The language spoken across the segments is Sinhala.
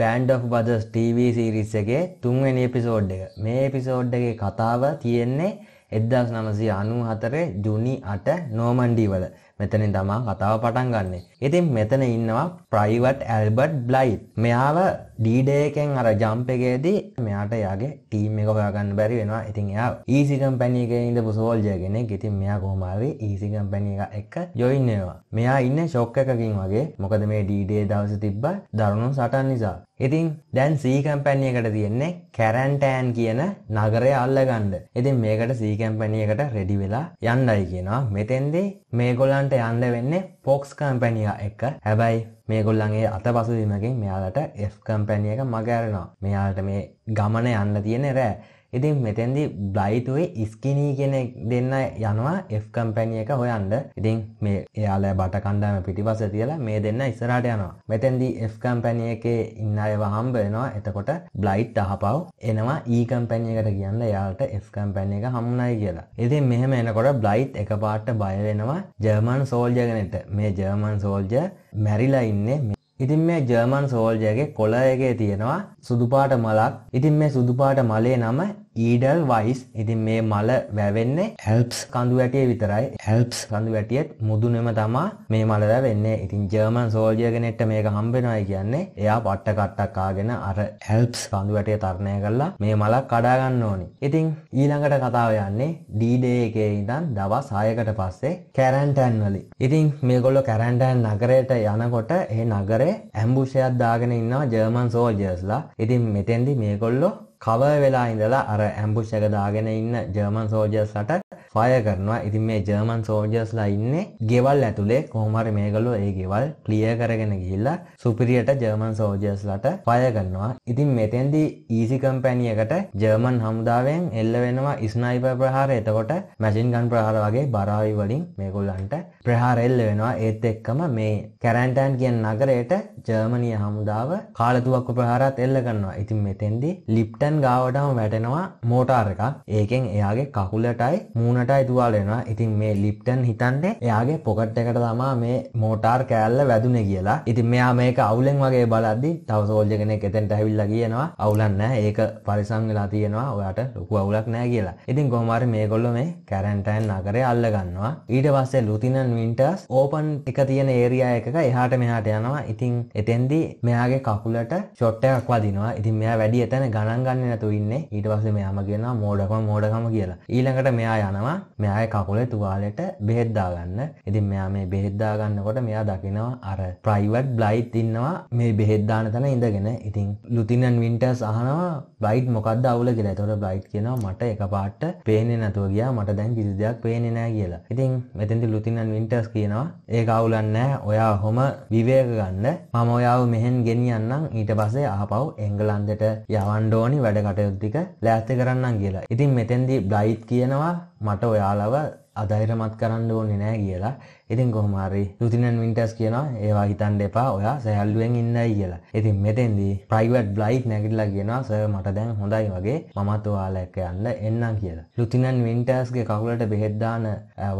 Band of brothers TV series එකේ තුන්වැනි එපිසෝඩ් එක මේ එපිසෝඩ්ඩගේ කතාව තියෙන්නේ එදදස් නමසය අනු හතරේ ජුනි අට නෝමන්ඩීවල මෙතනින් තමා කතාව පටන් ගන්න. ඉතින් මෙතන ඉන්නවා ප්‍රයිවට් ඇල්බට් බ්ලයි් මෙයාව ඩීඩයකෙන් අර ජම්පකේදී මෙයාට යාගේ ටීම් එක හොයාගන්න බැරි වෙනවා ඉතින් යා ඊසිකම් පැණි එක ඉඳ පුසෝල්ජය කෙනෙක් ඉතින් මෙයා කොහමාරි ඊසිකම් පැණි එක එක්ක ජොයින්නවා මෙයා ඉන්න ශොක්කකින් වගේ මොකද මේ ඩීඩේ දවස තිබ්බ දරුණු සටන් නිසා ඉතින් දැන් සීකම්පැණියකට තියෙන්නේ කැරන්ටෑන් කියන නගරය අල්ලගන්න. ඉතින් මේකට සීකම්පැණියකට රෙඩි වෙලා යන්නයි කියනවා. මෙතෙන්දී මේගොල්ලන්ට යන්න වෙන්නේ පොක්ස් කම්පැනිය එක්ක. හැබැයි මේගොල්ලන්ගේ අතපසුවීමකින් මෙයාලට F කම්පැනි එක මගහැරනවා. මෙයාලට මේ ගමන යන්න තියෙන රෑ. ඉතින් මෙතැන්දි බ්ලයිතුයි ස්කිනී කෙනෙ දෙන්න යනවා F කම්පැනිය එක හොයන්ඩ ඉතින් මේ එයාල බට කණ්ඩාම පිටිපස තියලා මේ දෙන්න ඉස්සරට යනවා මෙතැන්දි F කම්පැනිය එක ඉන්න අයව හම්බෙනවා එතකොට බ්ලයිට් අහපව් එනවා E කම්පැනියකට කියන්න යාට F කම්පැනිය එක හමුණයි කියලා ඉතින් මෙහම එනකොට බ්ලයිට් එක පාට බයවෙනවා ජර්මන් සෝල්ජගනෙට මේ ජර්මන් සෝල්ජ මැරිලා ඉන්නේ ඉතින් මේ ජර්මන් සෝල්ජයගේ කොළයගේ තියෙනවා සුදුපාට මලක් ඉතින් මේ සුදුපාට මලේ නම ඊඩල් වයිස් ඉතින් මේ මල වැවෙන්නේ ඇල්ප්ස් කඳු වැටිය විතරයි ඇල්ප්ස් කඳු වැටියත් මුදුනෙම තමා මේ මල වැවෙන්නේ ඉතින් ජර්මන් සෝල්ජය කෙනෙක්ට මේක හම්බෙනවයි කියන්නේ එයා පට්ට කට්ටක් ආගෙන අර ඇල්ප්ස් කඳු වැටිය තරණය කරලා මේ මලක් කඩා ගන්න ඕනි. ඉතින් ඊළඟට කතාව යන්නේ D-Day එකේ ඉඳන් දවස් 6කට පස්සේ කැරන්ටන් වලින්. ඉතින් මේගොල්ලෝ කැරන්ටන් නගරයට යනකොට ඒ නගරේ ඇම්බුෂයක් දාගෙන ඉන්නවා ජර්මන් සෝල්ජර්ස්ලා. ඉතින් මෙතෙන්දි මේගොල්ලෝ කව වෙලා ඉඳලා අර ඇම්බුෂ් එක දාගෙන ඉන්න ජර්මන් සෝජර්ස්ලට ෆය කරනවා ඉතින් මේ ජර්මන් සෝජර්ස්ලා ඉන්නේ ගෙවල් ඇතුලේ කොහොමරි මේගොල්ලෝ ඒ ගෙවල් ක්ලියර් කරගෙන ගිහිල්ලා සුපිරියට ජර්මන් සෝජර්ස්ලට ෆය කරනවා ඉතින් මෙතෙන්දී ඊසි කම්පැනි එකට ජර්මන් හමුදාවෙන් එල්ල වෙනවා ස්නයිපර් ප්‍රහාර එතකොට මැෂින් ගන් ප්‍රහාර වගේ බරාවි වලින් මේගොල්ලන්ට ප්‍රහාර එල්ල වෙනවා ඒත් එක්කම මේ කැරන්ටෑන් කියන නගරයට ජර්මනිය හමුදාව කාලතුවක් ප්‍රහාරත් එල්ල කරනවා ඉතින් මෙතෙන්දී ලිප්ටන් ගාවටම වැටෙනවා මෝටාර් එකක් ඒකෙන් එයාගේ කකුලටයි මූණ තුනට ඇතුවාලෙනවා ඉතින් මේ ලිප්ටන් හිතන්නේ එයාගේ පොකට් එකට තමා මේ මෝටාර් කෑල්ල වැදුන කියලා ඉතින් මෙයා මේක අවුලෙන් වගේ බලද්දි තව සෝල්ජ කෙනෙක් එතෙන්ට ඇවිල්ලා කියනවා අවුලක් නැහැ ඒක පරිසම් වෙලා තියෙනවා ඔයාට ලොකු අවුලක් නැහැ කියලා ඉතින් කොහොමහරි මේගොල්ලෝ මේ කැරන්ටයින් නගරේ අල්ල ගන්නවා ඊට පස්සේ ලුතිනන් වින්ටර්ස් ඕපන් එක තියෙන ඒරියා එකක එහාට මෙහාට යනවා ඉතින් එතෙන්දී මෙයාගේ කකුලට ෂොට් එකක් වදිනවා ඉතින් මෙයා වැඩි එතන ගණන් ගන්න නැතුව ඉන්නේ ඊට පස්සේ මෙයාම කියනවා මෝඩකම මෝඩකම කියලා ඊළඟට මෙයා යනවා කියනවා මෙයාගේ කකුලේ තුවාලෙට බෙහෙත් දාගන්න. ඉතින් මෙයා මේ බෙහෙත් දාගන්නකොට මෙයා දකිනවා අර ප්‍රයිවට් බ්ලයිට් ඉන්නවා මේ බෙහෙත් දාන තැන ඉඳගෙන. ඉතින් ලුතිනන් වින්ටර්ස් අහනවා බ්ලයිට් මොකද්ද අවුල කියලා. එතකොට බ්ලයිට් කියනවා මට එකපාරට පේන්නේ නැතුව ගියා. මට දැන් කිසි දෙයක් පේන්නේ නැහැ කියලා. ඉතින් මෙතෙන්දී ලුතිනන් වින්ටර්ස් කියනවා ඒක අවුලක් නැහැ. ඔයා හොම විවේක ගන්න. මම ඔයාව මෙහෙන් ගෙනියන්නම්. ඊට පස්සේ ආපහු එංගලන්තෙට යවන්න ඕනි වැඩ කටයුතු ටික ලෑස්ති කරන්නම් කියලා. ඉතින් මෙතෙන්දී බ්ලයිට් කියනවා මට ඔයාලව අධෛරමත් කරන්න ඕනේ නෑ කියලා ඉතින් කොහොමහරි ලුතිනන් වින්ටර්ස් කියනවා ඒවා හිතන්න එපා ඔයා සැහැල්ලුවෙන් ඉන්නයි කියලා. ඉතින් මෙතෙන්දී ප්‍රයිවට් බ්ලයිට් නැගිටලා කියනවා සර් මට දැන් හොඳයි වගේ මමත් ඔයාලා එක්ක යන්න එන්නම් කියලා. ලුතිනන් වින්ටර්ස්ගේ කකුලට බෙහෙත් දාන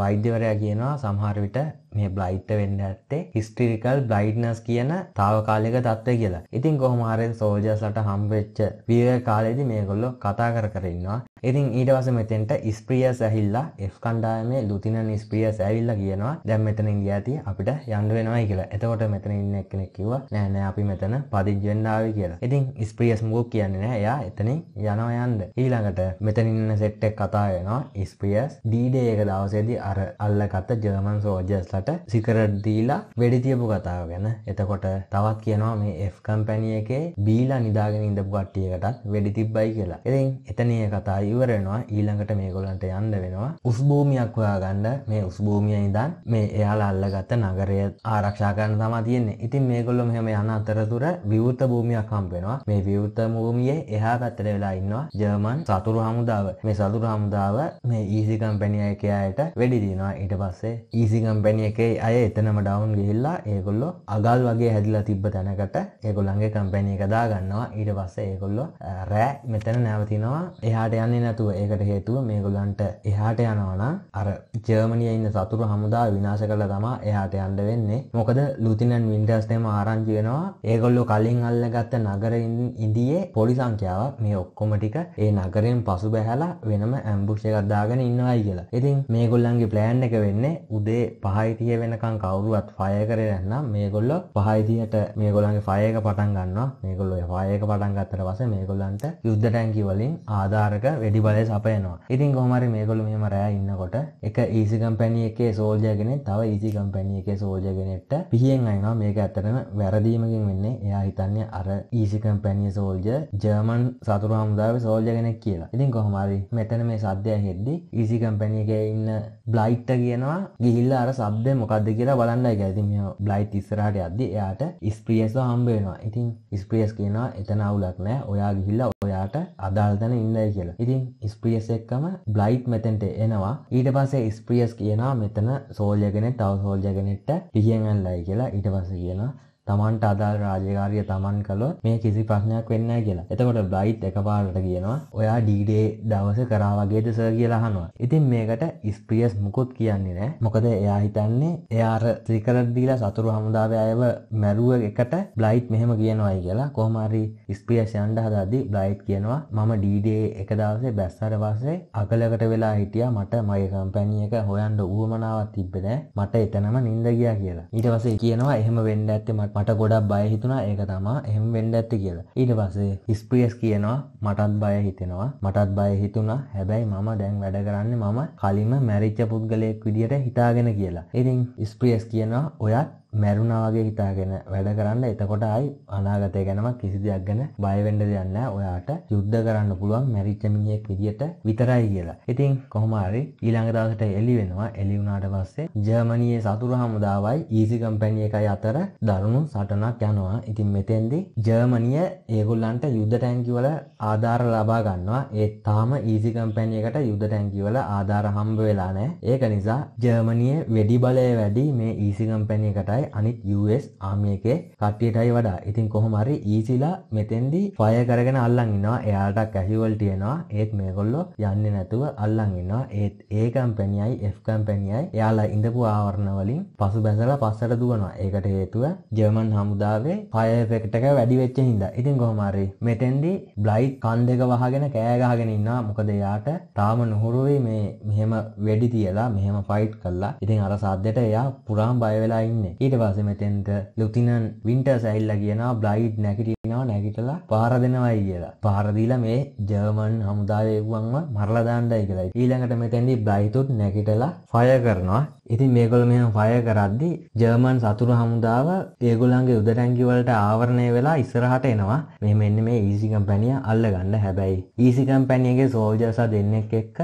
වෛද්‍යවරයා කියනවා සමහර විට මේ බ්ලයිට් වෙන්න ඇත්තේ හිස්ටිරිකල් බ්ලයිඩ්නස් කියන తాවකාලික தත්ත්වය කියලා. ඉතින් කොහොම හරි සෝල්ජර්ස්ලට හම්බෙච්ච පීරියඩ් කාලේදී මේගොල්ලෝ කතා කර කර ඉන්නවා. ඉතින් ඊට පස්සේ මෙතෙන්ට ස්ප්‍රියස් ඇහිල්ලා F කණ්ඩායම මේ ලුතිනන් ස්පියස් ඇවිල්ල කියනවා දැම් මෙතන ඉන්දිය ඇති අපිට යන්ඩ වෙනවායි කියලා එතකොට මෙතන ඉන්න කෙනෙක් කිව නෑන අපි මෙතන පදිජ්වෙන්ඩාව කියලා ඉතින් ස්පියස් මූක් කියන්නේ නෑ එයා එතනින් යනවා යන්ද ඊළඟට මෙතන ඉන්න සෙට්ටෙක් කතා වෙනවා ස්පියස් ඩීඩේ එක දවසේදී අර අල්ලගත්ත ජර්මන් සෝජස්ලට සිකරට දීලා වැඩි තියපු කතාව ගැන එතකොට තවත් කියනවා මේ F කම්පැනිය එකේ බීලා නිදාගෙන ඉඳපු කට්ටියකටත් වැඩි තිබ්බයි කියලා ඉතින් එතනිය කතා ඉවරෙනවා ඊළඟට මේගොල්ලන්ට යන්න වෙනවා උස්භූමියක් ඉඩක් හොයාගන්න මේ උස්භූමිය ඉඳන් මේ එයාලා අල්ලගත්ත නගරය ආරක්ෂා කරන තමා තියෙන්නේ. ඉතින් මේගොල්ලෝ මෙහෙම යන අතරතුර විවෘත භූමියක් හම්බ වෙනවා. මේ විවෘත භූමියේ එහා පැත්තට වෙලා ඉන්නවා ජර්මන් සතුරු හමුදාව. මේ සතුරු හමුදාව මේ ඊසි e කම්පැනි එකේ අයට වෙඩි දිනවා. ඊට පස්සේ ඊසි e කම්පැනි එකේ අය එතනම ඩවුන් ගිහිල්ලා ඒගොල්ලෝ අගල් වගේ හැදිලා තිබ්බ තැනකට ඒගොල්ලන්ගේ කම්පැනි එක දාගන්නවා. ඊට පස්සේ ඒගොල්ලෝ රෑ මෙතන නැවතිනවා. එහාට යන්නේ නැතුව ඒකට හේතුව මේගොල්ලන්ට එහාට යනවා නම් අර ජර්මනිය ඉන්න සතුරු හමුදා විනාශ කළ තමා එහාට යන්න වෙන්නේ මොකද ලුතිනන් වින්ඩර්ස්නම ආරංචි වෙනවා ඒගොල්ලෝ කලින් අල්ලගත්ත නගරින් ඉන්දියේ පොලි සංඛ්‍යාවක් මේ ඔක්කොම ටික ඒ නගරෙන් පසු බැහැලා වෙනම ඇම්බුෂ් එකක් දාගෙන ඉන්නවයි කියලා. ඉතින් මේගොල්ලන්ගේ ප්ලෑන් එක වෙන්නේ උදේ 5:30 වෙනකන් කවුරුවත් ෆයර් කරේ නැත්නම් මේගොල්ලෝ 5:30ට මේගොල්ලන්ගේ ෆයර් එක පටන් ගන්නවා. මේගොල්ලෝ ඒ ෆයර් එක පටන් ගත්තට පස්සේ මේගොල්ලන්ට යුද්ධ ටැංකිය වලින් ආධාරක වෙඩි බලය සපයනවා. ඉතින් කොහොම හරි මේගොල්ලෝ මෙහෙම රෑ ඉන්නකොට එක ඊසි කම්පැනිය එකේ සෝල්ජයගෙන තව ඊසි කම්පැනිය එකේ සෝල්ජගෙනෙට පිහියෙන් අයිනවා මේක ඇතරම වැරදීමකින් වෙන්නේ එයා හිතන්නේ අර ඊසි කම්පැනිය සෝල්ජ ජර්මන් සතුරු හමුදාව සෝල්ජගෙනෙක් කියලා ඉතින් කොහොමරි මෙතන මේ සද්‍යය හෙද්දි ඊසි කම්පැනියක ඉන්න බ්ලයිට්ට කියනවා ගිහිල්ල අර සබ්ද මොකක්ද කියලා බලන්න එක ඇති මේ බ්ලයිට් ඉස්සරහට අද්දි එයාට ස්ප්‍රියස්ව හම්බේෙනවා ඉතින් ස්ප්‍රියස් කියනවා එතන අවුලක් නෑ ඔයා ගිහිල්ලා ඔයාට අදාල්තන ඉන්නයි කියලා ඉතින් ස්ප්‍රියස් එක්කම බ්ලයිට් මෙතැන්ට එනවා ඊට ප පස්සේ ස්ප්‍රියස් කියනවා මෙතන සෝල්ජ කෙනෙක් තව සෝල්ජ කෙනෙක්ට පිහියෙන් අල්ලයි කියලා ඊට පස්සේ කියනවා තමන්ට අදාල් රාජකාරිය තමන් කළොත් මේ කිසි ප්‍රශ්නයක් වෙන්නේ කියලා. එතකොට බ්ලයිට් එකපාරට කියනවා ඔයා ඩීඩේ දවස කරා වගේද සර් කියලා අහනවා. ඉතින් මේකට ස්ප්‍රියස් මුකුත් කියන්නේ නැහැ. මොකද එයා හිතන්නේ එයා අර ත්‍රිකරට දීලා සතුරු හමුදාවේ අයව මැරුව එකට බ්ලයිට් මෙහෙම කියනවායි කියලා. කොහොම හරි ස්ප්‍රියස් යන්න හදද්දී බ්ලයිට් කියනවා මම ඩීඩේ එක දවසේ බැස්සට පස්සේ අගලකට වෙලා හිටියා මට මගේ කම්පැනි එක හොයන්න උවමනාවක් තිබ්බේ නැහැ. මට එතනම නිින්ද ගියා කියලා. ඊට පස්සේ කියනවා එහෙම වෙන්න ඇත්තේ මට මට ගොඩක් බය හිතුනා ඒක තමා එහෙම වෙන්න ඇත්ත කියලා ඊට පස්සේ ස්ප්‍රියස් කියනවා මටත් බය හිතෙනවා මටත් බය හිතුනා හැබැයි මම දැන් වැඩ කරන්නේ මම කලින්ම මැරිච්ච පුද්ගලයෙක් විදියට හිතාගෙන කියලා ඉතින් ස්ප්‍රියස් කියනවා ඔයත් මැරුණාගේ හිතාගෙන වැඩ කරන්න එතකොට ආයි අනාගතය ගැනම කිසි දෙයක් ගැන බයවෙන්ඩ දෙයන්න ඔයාට යුද්ධ කරන්න පුළුවන් මැරිච්චමියෙක් විදිට විතරයි කියලා ඉතින් කොහමරි ඊළඟ දවසට එලි වෙනවා එලිවුණාට පස්සේ ජර්මනයේ සතුර හමුදාවයි ඊසි කම්පැනිය එකයි අතර දරුණු සටනක් යනවා ඉතින් මෙතෙන්දි ජර්මනිය ඒගොල්ලන්ට යුද්ධ ටැන්කිවල ආධාර ලබා ගන්නවා ඒ තාම ඊසි කම්පැනියකට යුද්ධ ටැන්කිවල ආධාර හම්බ වෙලා නෑ ඒක නිසා ජර්මනිය වෙඩි බලය වැඩි මේ ඊසි කම්පැනියකටයි වඩායි අනිත් US ආමිය එකේ කට්ටියටයි වඩා. ඉතින් කොහොම හරි ඊසිලා මෙතෙන්දී ෆයර් කරගෙන අල්ලන් ඉනවා. එයාට කැහිවල් තියෙනවා. ඒත් මේගොල්ලෝ යන්නේ නැතුව අල්ලන් ඉනවා. ඒත් A කම්පැනියයි F කම්පැනියයි එයාලා ඉඳපු ආවරණ වලින් පසුබැසලා පස්සට දුවනවා. ඒකට හේතුව ජර්මන් හමුදාවේ ෆයර් එෆෙක්ට් එක වැඩි වෙච්ච හින්දා. ඉතින් කොහොම හරි මෙතෙන්දී බ්ලයිට් කන් දෙක වහගෙන කෑ ගහගෙන ඉන්නවා. මොකද එයාට තාම නොහුරුවේ මේ මෙහෙම වැඩි තියලා මෙහෙම ෆයිට් කළා. ඉතින් අර සද්දෙට එයා පුරාම බය වෙලා ඉන්නේ. ඊට පස්සේ මෙතෙන්ට ලුතිනන් වින්ටර්ස් ඇවිල්ලා කියනවා බ්ලයිඩ් නැගිටි කෙනාව නැගිටලා පාර දෙනවයි කියලා. පාර දීලා මේ ජර්මන් හමුදාවේ වුවන්ව මරලා දාන්නයි කියලා. ඊළඟට මෙතෙන්දී බ්‍රයිතුත් නැගිටලා ෆයර් කරනවා. ඉතින් මේගොල්ලෝ මෙහෙම ෆයර් කරද්දී ජර්මන් සතුරු හමුදාව ඒගොල්ලන්ගේ උදටැංගි වලට ආවරණය වෙලා ඉස්සරහට එනවා. මේ මෙන්න e මේ ඊසි කම්පැනිය අල්ලගන්න හැබැයි ඊසි කම්පැනියගේ සෝල්ජර්ස්ලා දෙන්නෙක් එක්ක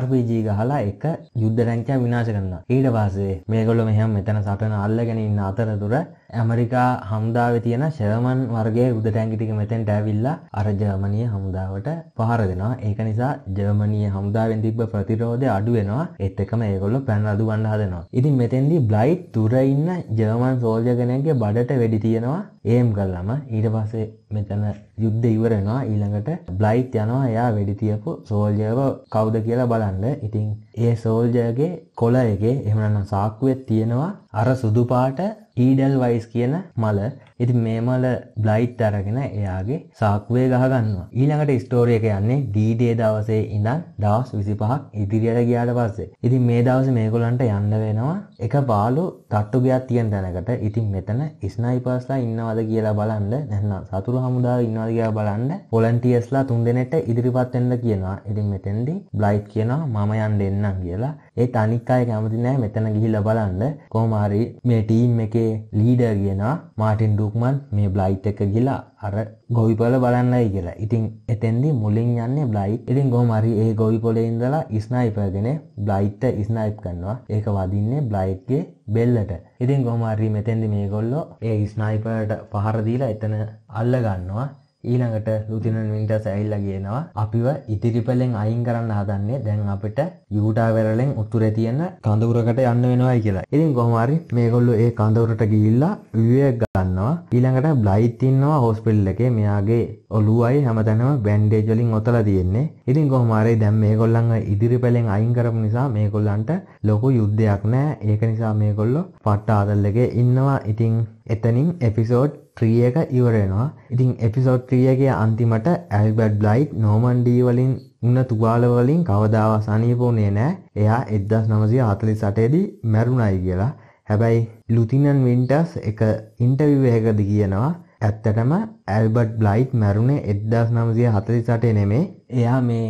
RPG ගහලා එක යුද්ධ රැංකයක් විනාශ කරනවා. ඊට පස්සේ මේගොල්ලෝ මෙහෙම මෙතන සටන අල්ලගෙන ඉන්න අතරතුර ඇමරිකා හමුදාවේ තියෙන ෂර්මන් වර්ගයේ උද ගතෑගිටික මෙතැන් ටැවිල්ලා අර ජර්මණය හමුදාවට පහර දෙෙනවා ඒක නිසා ජර්මණය හමුදාවෙන් තිබ ප්‍රතිරෝධය අඩුවෙනවා එත්තකම ඒගොල්ල පැන් අඩු වන්න හදනවා ඉතින් මෙතැන්දී බ්ලයි් තුරඉන්න ජර්මන් සෝල්ජ කෙනෙක්ගේ බඩට වැඩි තියෙනවා ඒම් කල්ලම ඊට පස්සේ මෙතන යුද්ධ ඉවර වෙනවා ඊළඟට බ්ලයිට් යනවා එයා වෙඩි තියපු සෝල්ජයව කවුද කියලා බලන්න. ඉතින් ඒ සෝල්ජයගේ කොළ එකේ එහෙම නැත්නම් සාක්කුවේ තියෙනවා අර සුදු පාට ඊඩල් වයිස් කියන මල. ඉතින් මේ මල බ්ලයිට් අරගෙන එයාගේ සාක්කුවේ ගහ ගන්නවා. ඊළඟට ස්ටෝරි එක යන්නේ D-Day දවසේ ඉඳන් දවස් 25ක් ඉදිරියට ගියාට පස්සේ. ඉතින් මේ දවසේ මේගොල්ලන්ට යන්න වෙනවා එක පාළු තට්ටු ගයක් තියෙන තැනකට. ඉතින් මෙතන ස්නයිපර්ස්ලා ඉන්නවද කියලා බලන්න නැත්නම් සතුරු සත්තු හමුදාව ඉන්නවාගයා බලන්න පොලන්ටියස්ලා තුන් දෙනෙට ඉදිරිපත් එන්න කියනවා ඉතින් මෙතෙන්දි බ්ලයි් කියනවා මම යන් දෙන්නම් කියලා ඒ අනික්කාය කැමති නෑ මෙතන ගිහිල බලන්න කෝමාරි මේ ටීම් එකේ ලීඩර් කියනවා මාටින් ඩුක්මන් මේ බ්ලයි් එක ගිලා අර ගොවිපල බලන්නයි කියලා ඉතින් එතැන්දි මුලින් යන්නේ බ්ලයි් ඉතින් ගොමරි ඒ ගොවිපොල ඉඳලා ස්නයිපගෙන බ්ලයිට්ට ස්නයිප් කන්නවා ඒක වදින්නේ බ්ලයිට්ගේ බෙල්ලට ඉතින් ගොමරි මෙතැන්දි මේ ගොල්ලෝ ඒ ස්නයිපට පහරදීලා එතන අල්ල ගන්නවා ඊළඟට ලුතිනන් වින්ටර්ස් ඇවිල්ලා කියනවා අපිව ඉතිරිපලෙන් අයින් කරන්න හදන්නේ දැන් අපිට යූටා වෙරළෙන් උතුරේ තියෙන කඳවුරකට යන්න වෙනවායි කියලා. ඉතින් කොහොම හරි මේගොල්ලෝ ඒ කඳවුරට ගිහිල්ලා විවේක ගන්නවා. ඊළඟට බ්ලයිත් ඉන්නවා හොස්පිටල් එකේ මෙයාගේ ඔළුවයි හැමතැනම බෑන්ඩේජ් වලින් ඔතලා තියෙන්නේ. ඉතින් කොහොම හරි දැන් මේගොල්ලන්ව ඉදිරිපලෙන් අයින් කරපු නිසා මේගොල්ලන්ට ලොකු යුද්ධයක් නැහැ. ඒක නිසා මේගොල්ලෝ පට්ට ආදල් එකේ ඉන්නවා. ඉතින් එතනින් එපිසෝඩ් ත්‍රියක ඉවරෙනවා ඉතින් එපිසෝඩ් ත්‍රියගේ අන්තිමට ඇල්බඩ් බ්ලයිට් නෝමන්ඩී වලින් උන්න තුවාලවලින් කවදාව සනීපෝනේ නෑ එයා එදස් නමසය හතලි සටේදී මැරුණයි කියලා හැබැයි ලුතිනන් වින්ටස් එක ඉන්ටවිවහකද කියනවා ඇත්තටම ඇල්බට් බ්ලයිට් මැරුණේ එද්දස් නමසය හතලි සටේ නෙමේ එයා මේ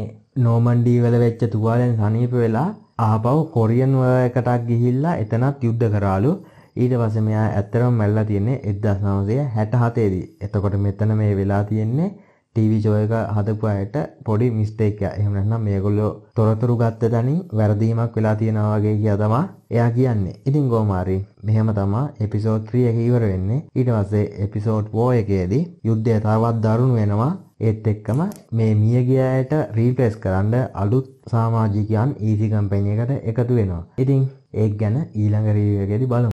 නෝමන්ඩී වල වෙච්ච තුවාලෙන් සනීප වෙලා ආපව් කොරියන් වයකටක් ගිහිල්ලා එතනත් යුද්ධ කරාලු ඊට පස්සේ මෙයා ඇත්තටම මැරිලා තියෙන්නේ 1967 එතකොට මෙතන මේ වෙලා තියෙන්නේ ටීවී ෂෝ එක හදපු අයට පොඩි මිස්ටේක් එකක්. එහෙම නැත්නම් මේගොල්ලෝ තොරතුරු ගත්ත තැනින් වැරදීමක් වෙලා තියෙනවා වගේ කියලා තමයි එයා කියන්නේ. ඉතින් කොහොමාරි මෙහෙම තමයි එපිසෝඩ් 3 එක ඉවර වෙන්නේ. ඊට පස්සේ එපිසෝඩ් 4 එකේදී යුද්ධය තවත් දරුණු වෙනවා. ඒත් එක්කම මේ මියගිය අයට රීප්ලේස් කරන්න අලුත් සාමාජිකයන් ඊසි e කම්පැනි එකට එකතු වෙනවා. ඉතින් ඒක ගැන ඊළඟ රිවිව් එකේදී බලමු.